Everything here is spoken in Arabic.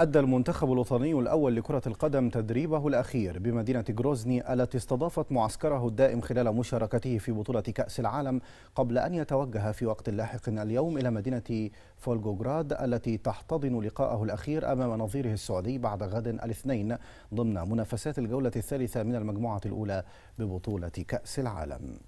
أدى المنتخب الوطني الأول لكرة القدم تدريبه الأخير بمدينة جروزني التي استضافت معسكره الدائم خلال مشاركته في بطولة كأس العالم قبل أن يتوجه في وقت لاحق اليوم إلى مدينة فولغوغراد التي تحتضن لقاءه الأخير أمام نظيره السعودي بعد غد الاثنين ضمن منافسات الجولة الثالثة من المجموعة الأولى ببطولة كأس العالم